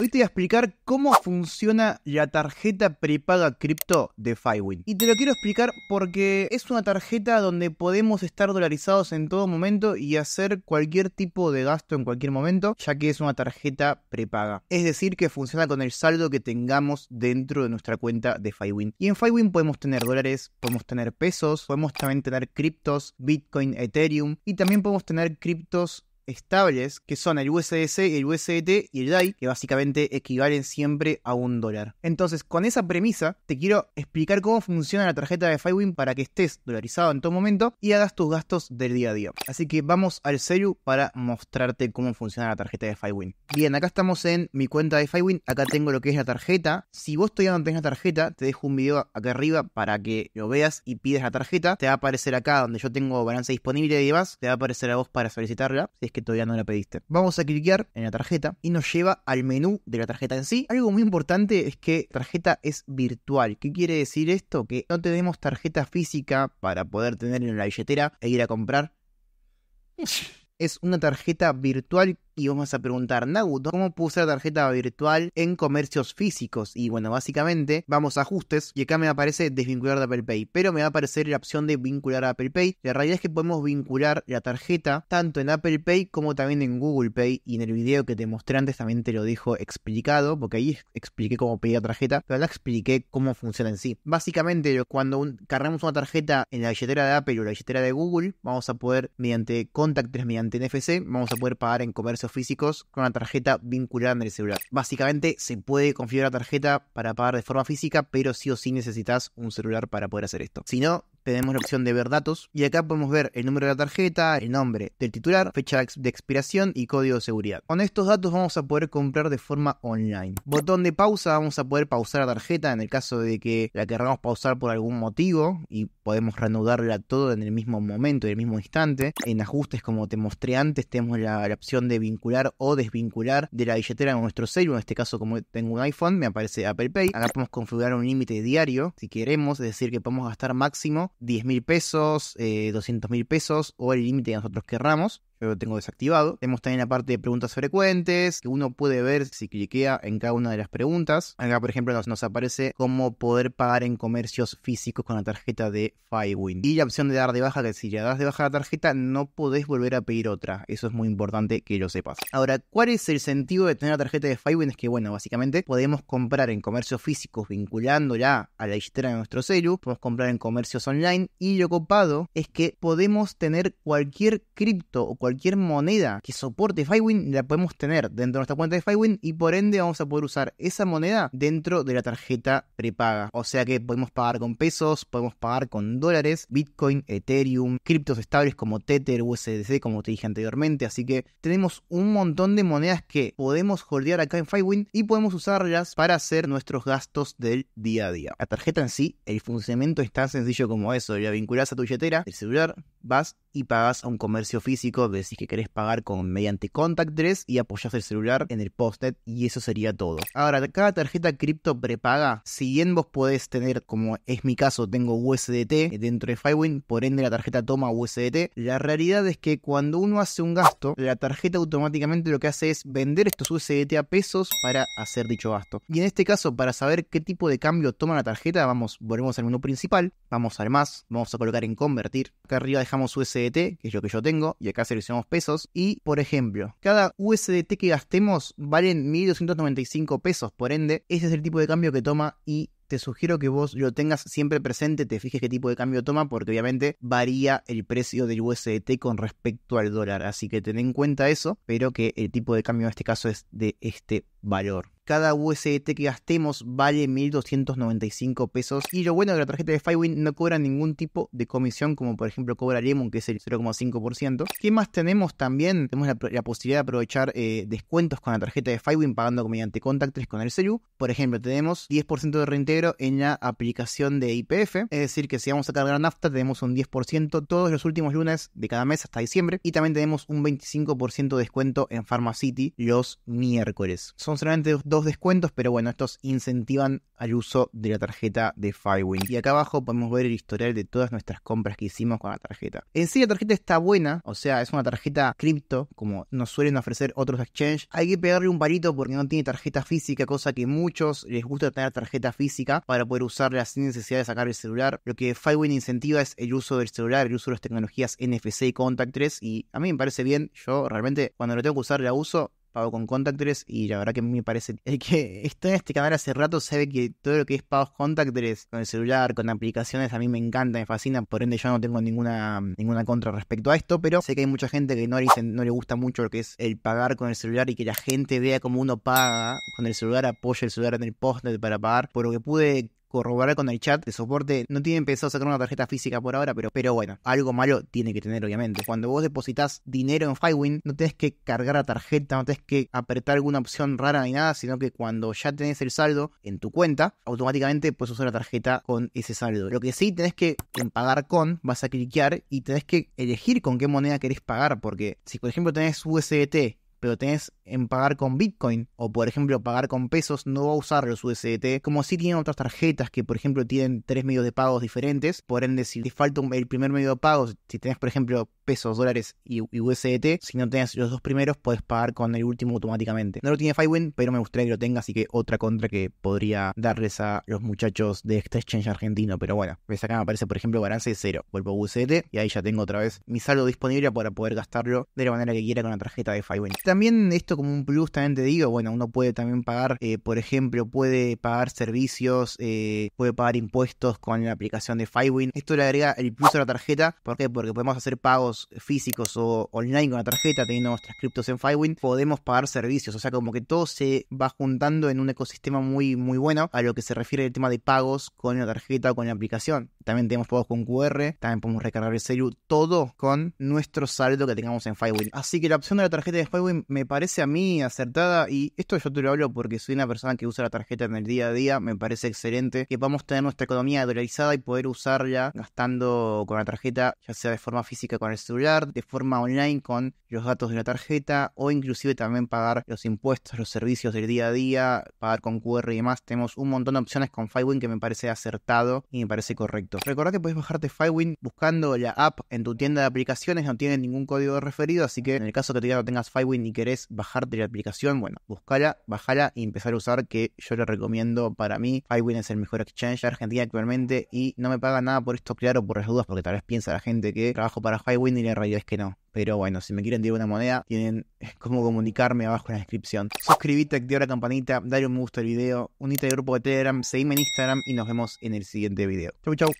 Hoy te voy a explicar cómo funciona la tarjeta prepaga cripto de Fiwin. Y te lo quiero explicar porque es una tarjeta donde podemos estar dolarizados en todo momento y hacer cualquier tipo de gasto en cualquier momento, ya que es una tarjeta prepaga. Es decir, que funciona con el saldo que tengamos dentro de nuestra cuenta de Fiwin. Y en Fiwin podemos tener dólares, podemos tener pesos, podemos también tener criptos, Bitcoin, Ethereum y también podemos tener criptos estables, que son el USDC, el USDT y el DAI, que básicamente equivalen siempre a un dólar. Entonces, con esa premisa, te quiero explicar cómo funciona la tarjeta de FIWIN para que estés dolarizado en todo momento y hagas tus gastos del día a día. Así que vamos al serio para mostrarte cómo funciona la tarjeta de FIWIN. Bien, acá estamos en mi cuenta de FIWIN. acá tengo lo que es la tarjeta. Si vos todavía no tenés la tarjeta, te dejo un video acá arriba para que lo veas y pides la tarjeta. Te va a aparecer acá donde yo tengo balance disponible y demás, te va a aparecer a vos para solicitarla, si es que que todavía no la pediste. Vamos a cliquear en la tarjeta y nos lleva al menú de la tarjeta en sí. Algo muy importante es que tarjeta es virtual. ¿Qué quiere decir esto? Que no tenemos tarjeta física para poder tener en la billetera e ir a comprar. Es una tarjeta virtual y vamos a preguntar, Naguto, ¿cómo puse la tarjeta virtual en comercios físicos? Y bueno, básicamente vamos a ajustes y acá me aparece desvincular de Apple Pay, pero me va a aparecer la opción de vincular a Apple Pay. La realidad es que podemos vincular la tarjeta tanto en Apple Pay como también en Google Pay y en el video que te mostré antes también te lo dejo explicado, porque ahí expliqué cómo pedir la tarjeta, pero la expliqué cómo funciona en sí. Básicamente, cuando cargamos una tarjeta en la billetera de Apple o la billetera de Google, vamos a poder mediante Contact mediante NFC, vamos a poder pagar en comercios físicos con la tarjeta vinculada en el celular. Básicamente se puede configurar la tarjeta para pagar de forma física, pero sí o sí necesitas un celular para poder hacer esto. Si no, tenemos la opción de ver datos y acá podemos ver el número de la tarjeta, el nombre del titular, fecha de expiración y código de seguridad. Con estos datos vamos a poder comprar de forma online. Botón de pausa, vamos a poder pausar la tarjeta en el caso de que la queramos pausar por algún motivo y podemos reanudarla todo en el mismo momento, en el mismo instante. En ajustes, como te mostré antes, tenemos la, opción de vincular o desvincular de la billetera con nuestro celular. En este caso, como tengo un iPhone, me aparece Apple Pay. Acá podemos configurar un límite diario, si queremos, es decir, que podemos gastar máximo 10 mil pesos, 200 eh, mil pesos o el límite que nosotros querramos yo lo tengo desactivado. Tenemos también la parte de preguntas frecuentes, que uno puede ver si cliquea en cada una de las preguntas. Acá, por ejemplo, nos, nos aparece cómo poder pagar en comercios físicos con la tarjeta de Firewin. Y la opción de dar de baja, que si ya das de baja la tarjeta, no podés volver a pedir otra. Eso es muy importante que lo sepas. Ahora, ¿cuál es el sentido de tener la tarjeta de Firewin? Es que, bueno, básicamente podemos comprar en comercios físicos vinculándola a la billetera de nuestro celu, podemos comprar en comercios online y lo copado es que podemos tener cualquier cripto o cualquier cualquier moneda que soporte Fywin la podemos tener dentro de nuestra cuenta de Fywin y por ende vamos a poder usar esa moneda dentro de la tarjeta prepaga. O sea que podemos pagar con pesos, podemos pagar con dólares, Bitcoin, Ethereum, criptos estables como Tether, USDC, como te dije anteriormente. Así que tenemos un montón de monedas que podemos holdear acá en Fywin y podemos usarlas para hacer nuestros gastos del día a día. La tarjeta en sí, el funcionamiento es tan sencillo como eso. La vinculas a tu billetera, el celular, vas y pagas a un comercio físico, decís que querés pagar con, mediante contactless y apoyas el celular en el postnet y eso sería todo. Ahora, cada tarjeta cripto prepaga, si bien vos podés tener, como es mi caso, tengo USDT dentro de Firewind por ende la tarjeta toma USDT, la realidad es que cuando uno hace un gasto, la tarjeta automáticamente lo que hace es vender estos USDT a pesos para hacer dicho gasto. Y en este caso, para saber qué tipo de cambio toma la tarjeta, vamos, volvemos al menú principal, vamos al más, vamos a colocar en convertir, acá arriba de dejamos USDT, que es lo que yo tengo, y acá seleccionamos pesos. Y, por ejemplo, cada USDT que gastemos valen 1.295 pesos, por ende, ese es el tipo de cambio que toma y te sugiero que vos lo tengas siempre presente, te fijes qué tipo de cambio toma, porque obviamente varía el precio del USDT con respecto al dólar. Así que ten en cuenta eso, pero que el tipo de cambio en este caso es de este valor cada USDT que gastemos vale 1.295 pesos. Y lo bueno que la tarjeta de Fywin no cobra ningún tipo de comisión, como por ejemplo cobra Lemon, que es el 0,5%. ¿Qué más tenemos también? Tenemos la, posibilidad de aprovechar eh, descuentos con la tarjeta de Fywin pagando mediante contactless con el celu. Por ejemplo, tenemos 10% de reintegro en la aplicación de IPF. Es decir, que si vamos a cargar nafta, tenemos un 10% todos los últimos lunes de cada mes hasta diciembre. Y también tenemos un 25% de descuento en PharmaCity los miércoles. Son solamente dos descuentos, pero bueno, estos incentivan al uso de la tarjeta de Firewind Y acá abajo podemos ver el historial de todas nuestras compras que hicimos con la tarjeta. En sí, la tarjeta está buena, o sea, es una tarjeta cripto, como nos suelen ofrecer otros exchanges, Hay que pegarle un palito porque no tiene tarjeta física, cosa que muchos les gusta tener tarjeta física para poder usarla sin necesidad de sacar el celular. Lo que Firewind incentiva es el uso del celular, el uso de las tecnologías NFC y Contact 3, y a mí me parece bien. Yo realmente, cuando lo tengo que usar, la uso con contactores y la verdad que me parece el que está en este canal hace rato sabe que todo lo que es pagos contactores con el celular, con aplicaciones, a mí me encanta, me fascina, por ende yo no tengo ninguna, ninguna contra respecto a esto, pero sé que hay mucha gente que no le, no le gusta mucho lo que es el pagar con el celular y que la gente vea cómo uno paga con el celular, apoya el celular en el postnet para pagar. Por lo que pude corroborar con el chat de soporte. No tienen pensado sacar una tarjeta física por ahora, pero, pero bueno, algo malo tiene que tener, obviamente. Cuando vos depositas dinero en Firewind no tenés que cargar la tarjeta, no tenés que apretar alguna opción rara ni nada, sino que cuando ya tenés el saldo en tu cuenta, automáticamente puedes usar la tarjeta con ese saldo. Lo que sí tenés que en pagar con, vas a cliquear y tenés que elegir con qué moneda querés pagar, porque si por ejemplo tenés USDT pero tenés en pagar con Bitcoin o por ejemplo pagar con pesos, no va a usar los USDT, como si tienen otras tarjetas que por ejemplo tienen tres medios de pagos diferentes, por decir si te falta el primer medio de pago, si tenés por ejemplo pesos, dólares y, USDT, si no tenés los dos primeros podés pagar con el último automáticamente. No lo tiene Fiwin, pero me gustaría que lo tenga, así que otra contra que podría darles a los muchachos de este exchange argentino, pero bueno, ves acá me aparece por ejemplo balance de cero, vuelvo a USDT y ahí ya tengo otra vez mi saldo disponible para poder gastarlo de la manera que quiera con la tarjeta de Fiwin también esto como un plus, también te digo, bueno, uno puede también pagar, eh, por ejemplo, puede pagar servicios, eh, puede pagar impuestos con la aplicación de Firewin. Esto le agrega el plus a la tarjeta. ¿Por qué? Porque podemos hacer pagos físicos o online con la tarjeta, teniendo nuestras criptos en Firewin. Podemos pagar servicios. O sea, como que todo se va juntando en un ecosistema muy, muy bueno a lo que se refiere el tema de pagos con la tarjeta o con la aplicación. También tenemos pagos con QR, también podemos recargar el celular todo con nuestro saldo que tengamos en Firewin. Así que la opción de la tarjeta de Firewin me parece a mí, acertada, y esto yo te lo hablo porque soy una persona que usa la tarjeta en el día a día, me parece excelente que podamos tener nuestra economía dolarizada y poder usarla gastando con la tarjeta, ya sea de forma física con el celular, de forma online con los datos de la tarjeta, o inclusive también pagar los impuestos, los servicios del día a día, pagar con QR y demás. Tenemos un montón de opciones con Firewin que me parece acertado y me parece correcto. Recordad que puedes bajarte Firewind buscando la app en tu tienda de aplicaciones, no tiene ningún código referido, así que en el caso que todavía no tengas Firewind y querés bajarte la aplicación, bueno, buscala, bajala y empezar a usar, que yo le recomiendo para mí. iWin es el mejor exchange de Argentina actualmente y no me paga nada por esto, claro, por las dudas, porque tal vez piensa la gente que trabajo para iWin y la realidad es que no. Pero bueno, si me quieren tirar una moneda, tienen cómo comunicarme abajo en la descripción. Suscríbete, activa la campanita, dale un me gusta al video, unite al grupo de Telegram, seguime en Instagram y nos vemos en el siguiente video. Chau, chau.